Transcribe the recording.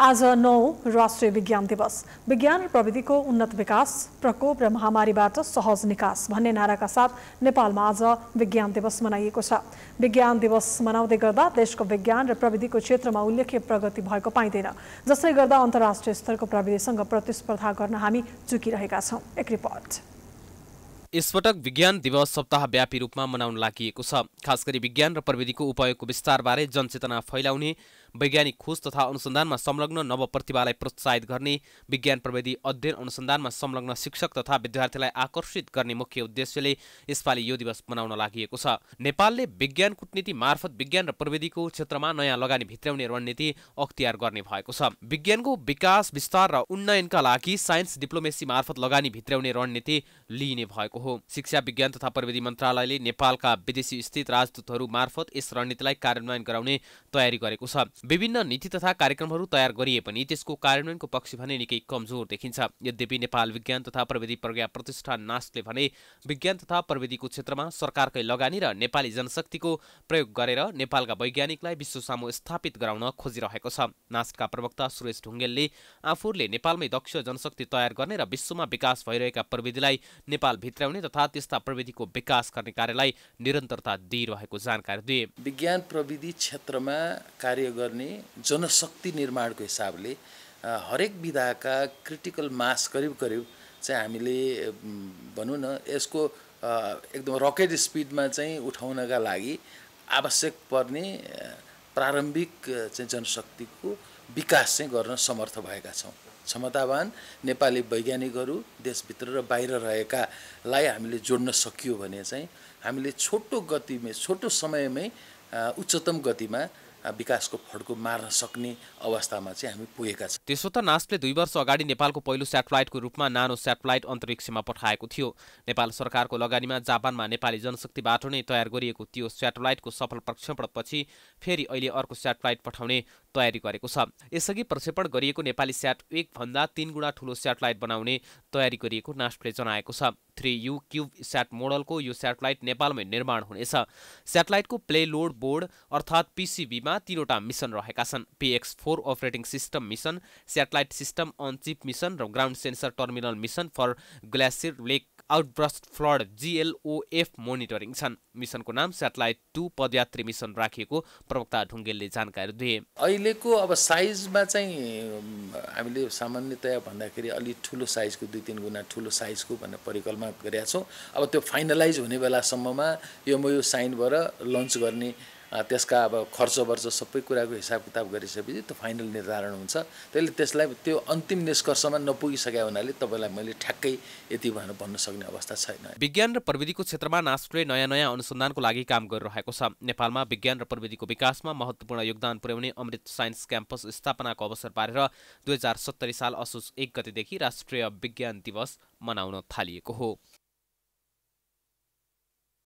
आज नौ राष्ट्रिय विज्ञान दिवस विज्ञान र प्रविधिको उन्नत विकास प्रकोप र महामारीबाट सहज निकास भन्ने नाराका साथ नेपालमा आज विज्ञान दिवस मनाइएको छ विज्ञान दिवस मनाउँदै गर्दा देशको विज्ञान र प्रविधिको क्षेत्रमा उल्लेख्य प्रगति भएको पाइँदैन जसले गर्दा अन्तर्राष्ट्रिय स्तरको प्रविधिसँग प्रतिस्पर्धा गर्न हामी चुकिरहेका छौँ एक रिपोर्ट यसपटक विज्ञान दिवस सप्ताहव्यापी रूपमा मनाउन लागि छ खास विज्ञान र प्रविधिको उपयोगको विस्तारबारे जनचेतना फैलाउने वैज्ञानिक खोज तथा अनुसन्धानमा संलग्न नवप्रतिभालाई प्रोत्साहित गर्ने विज्ञान प्रविधि अध्ययन अनुसन्धानमा संलग्न शिक्षक तथा विद्यार्थीलाई आकर्षित गर्ने मुख्य उद्देश्यले यसपालि यो दिवस मनाउन लागि छ नेपालले विज्ञान कुटनीति मार्फत विज्ञान र प्रविधिको क्षेत्रमा नयाँ लगानी भित्राउने रणनीति अख्तियार गर्ने भएको छ विज्ञानको विकास विस्तार र उन्नयनका लागि साइन्स डिप्लोमेसी मार्फत लगानी भित्राउने रणनीति लिइने भएको हो शिक्षा विज्ञान तथा प्रविधि मन्त्रालयले नेपालका विदेशी स्थित राजदूतहरू मार्फत यस रणनीतिलाई कार्यान्वयन गराउने तयारी गरेको छ विभिन्न नीति तथा कार्यक्रमहरू तयार गरिए पनि त्यसको कार्यान्वयनको पक्ष भने निकै कमजोर देखिन्छ यद्यपि नेपाल विज्ञान तथा प्रविधि प्रज्ञा प्रतिष्ठान नास्टले भने विज्ञान तथा प्रविधिको क्षेत्रमा सरकारकै लगानी र नेपाली जनशक्तिको प्रयोग गरेर नेपालका वैज्ञानिकलाई विश्व सामु स्थापित गराउन खोजिरहेको छ नास्टका प्रवक्ता सुरेश ढुङ्गेलले आफूले नेपालमै दक्ष जनशक्ति तयार गर्ने र विश्वमा विकास भइरहेका प्रविधिलाई नेपाल भित्राउने तथा त्यस्ता प्रविधिको विकास गर्ने कार्यलाई निरन्तरता दिइरहेको जानकारी दिए विज्ञान प्रविधि क्षेत्रमा कार्य गर्ने जनशक्ति निर्माणको हिसाबले हरेक विधाका क्रिटिकल मास करिब करिब चाहिँ हामीले भनौँ न यसको एकदम रकेट स्पिडमा चाहिँ उठाउनका लागि आवश्यक पर्ने प्रारम्भिक चाहिँ जनशक्तिको विकास चाहिँ गर्न समर्थ भएका छौँ क्षमतावान नेपाली वैज्ञानिकहरू देशभित्र र बाहिर रहेकालाई हामीले जोड्न सकियो भने चाहिँ हामीले छोटो गतिमै छोटो समयमै उच्चतम गतिमा विकासको फड्को मार्न सक्ने अवस्थामा चाहिँ हामी पुगेका छौँ त्यसो त नासले दुई वर्ष अगाडि नेपालको पहिलो सेटेलाइटको रूपमा नानो सेटेलाइट अन्तरिक्षमा पठाएको थियो नेपाल सरकारको लगानीमा जापानमा नेपाली जनशक्तिबाट नै तयार गरिएको त्यो सेटेलाइटको सफल प्रक्षेपणपछि फेरि अहिले अर्को सेटेलाइट पठाउने तयारी गरेको छ यसअघि प्रक्षेपण गरिएको नेपाली स्याट एक भन्दा तिन गुणा ठुलो सेटेलाइट बनाउने तयारी गरिएको नास्टले जनाएको छ थ्री यु क्युब स्याट मोडलको यो सेटेलाइट नेपालमै निर्माण हुनेछ सेटेलाइटको प्लेलोड बोर्ड अर्थात् पिसिबीमा मिसनमा तीनवटा मिसन रहेका छन् PX four operating system mission satellite system on chip mission र ground sensor terminal mission for glacier lake outburst flood GLOF monitoring छन् मिसनको नाम सेटेलाइट टू पदयात्री मिसन राखिएको प्रवक्ता ढुङ्गेलले जानकारी दिए अहिलेको अब साइजमा चाहिँ हामीले सामान्यतया भन्दाखेरि अलि ठुलो साइजको दुई तिन गुणा ठुलो साइजको भनेर परिकल्पना गरेका छौँ अब त्यो फाइनलाइज हुने बेलासम्ममा यो म यो साइनबाट लन्च गर्ने त्यसका अब खर्च वर्च सबै कुराको हिसाब किताब गरिसकेपछि त्यो फाइनल निर्धारण हुन्छ त्यसले त्यसलाई त्यो अन्तिम निष्कर्षमा नपुगिसकेको हुनाले तपाईँलाई मैले ठ्याक्कै यति भनेर भन्न सक्ने अवस्था छैन विज्ञान र प्रविधिको क्षेत्रमा नास्कले नयाँ नयाँ अनुसन्धानको लागि काम गरिरहेको छ नेपालमा विज्ञान र प्रविधिको विकासमा महत्त्वपूर्ण योगदान पुर्याउने अमृत साइन्स क्याम्पस स्थापनाको अवसर पारेर दुई हजार सत्तरी साल असोज एक गतिदेखि राष्ट्रिय विज्ञान दिवस मनाउन थालिएको हो